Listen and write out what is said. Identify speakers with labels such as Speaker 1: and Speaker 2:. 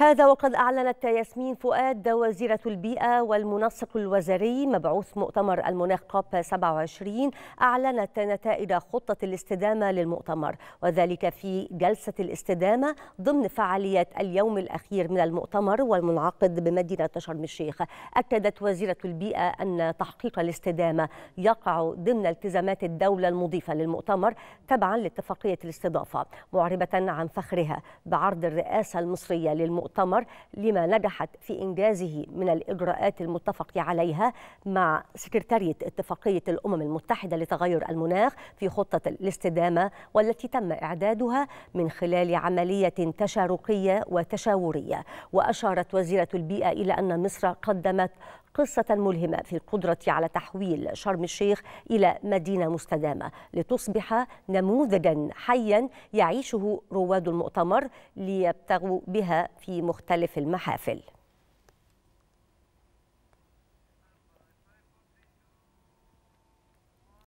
Speaker 1: هذا وقد أعلنت ياسمين فؤاد وزيرة البيئة والمنسق الوزاري مبعوث مؤتمر المناخ كوب 27 أعلنت نتائج خطة الاستدامة للمؤتمر وذلك في جلسة الاستدامة ضمن فعاليات اليوم الأخير من المؤتمر والمنعقد بمدينة شرم الشيخ أكدت وزيرة البيئة أن تحقيق الاستدامة يقع ضمن التزامات الدولة المضيفة للمؤتمر تبعا لاتفاقية الاستضافة معربة عن فخرها بعرض الرئاسة المصرية للمؤتمر المؤتمر لما نجحت في إنجازه من الإجراءات المتفق عليها مع سكرتارية اتفاقية الأمم المتحدة لتغير المناخ في خطة الاستدامة والتي تم إعدادها من خلال عملية تشاركية وتشاورية وأشارت وزيرة البيئة إلى أن مصر قدمت قصة ملهمة في القدرة على تحويل شرم الشيخ إلى مدينة مستدامة لتصبح نموذجا حيا يعيشه رواد المؤتمر ليبتغوا بها في في مختلف المحافل